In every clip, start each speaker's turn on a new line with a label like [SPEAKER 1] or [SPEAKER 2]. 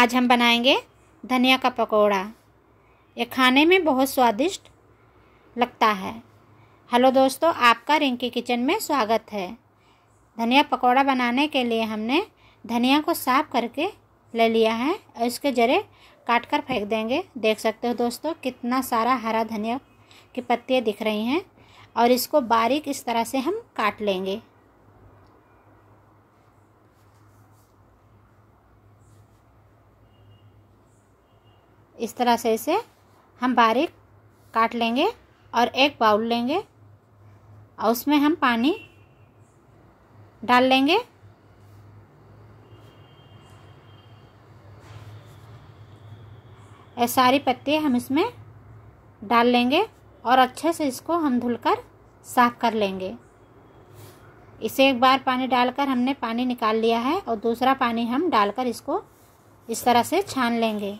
[SPEAKER 1] आज हम बनाएंगे धनिया का पकौड़ा ये खाने में बहुत स्वादिष्ट लगता है हेलो दोस्तों आपका रिंकी किचन में स्वागत है धनिया पकौड़ा बनाने के लिए हमने धनिया को साफ करके ले लिया है और इसके जरे काट कर फेंक देंगे देख सकते हो दोस्तों कितना सारा हरा धनिया की पत्तियाँ दिख रही हैं और इसको बारीक इस तरह से हम काट लेंगे इस तरह से इसे हम बारीक काट लेंगे और एक बाउल लेंगे और उसमें हम पानी डाल लेंगे ये सारी पत्ती हम इसमें डाल लेंगे और अच्छे से इसको हम धुलकर साफ कर लेंगे इसे एक बार पानी डालकर हमने पानी निकाल लिया है और दूसरा पानी हम डालकर इसको इस तरह से छान लेंगे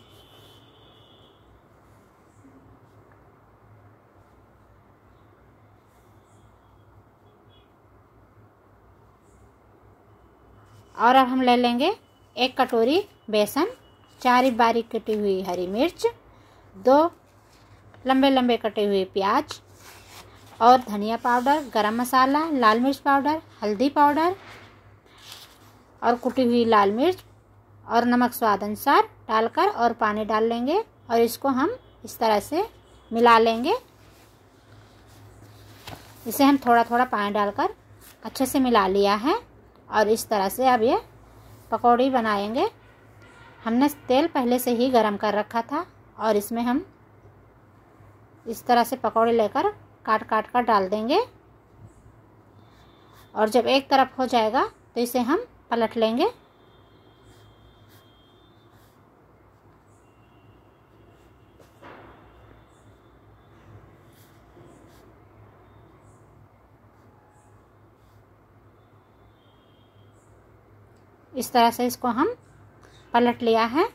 [SPEAKER 1] और अब हम ले लेंगे एक कटोरी बेसन चार बारीक कटी हुई हरी मिर्च दो लंबे लंबे कटे हुए प्याज और धनिया पाउडर गरम मसाला लाल मिर्च पाउडर हल्दी पाउडर और कुटी हुई लाल मिर्च और नमक स्वाद अनुसार डालकर और पानी डाल लेंगे और इसको हम इस तरह से मिला लेंगे इसे हम थोड़ा थोड़ा पानी डालकर अच्छे से मिला लिया है और इस तरह से अब ये पकौड़ी बनाएंगे हमने तेल पहले से ही गरम कर रखा था और इसमें हम इस तरह से पकौड़े लेकर काट काट कर डाल देंगे और जब एक तरफ हो जाएगा तो इसे हम पलट लेंगे इस तरह से इसको हम पलट लिया है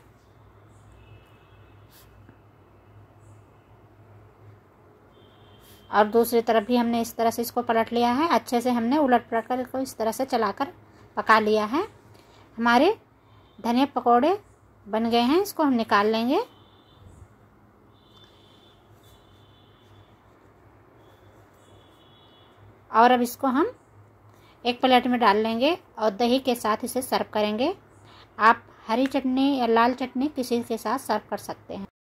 [SPEAKER 1] और दूसरी तरफ भी हमने इस तरह से इसको पलट लिया है अच्छे से हमने उलट पलट कर इसको इस तरह से चलाकर पका लिया है हमारे धनिया पकौड़े बन गए हैं इसको हम निकाल लेंगे और अब इसको हम एक प्लेट में डाल लेंगे और दही के साथ इसे सर्व करेंगे आप हरी चटनी या लाल चटनी किसी के साथ सर्व कर सकते हैं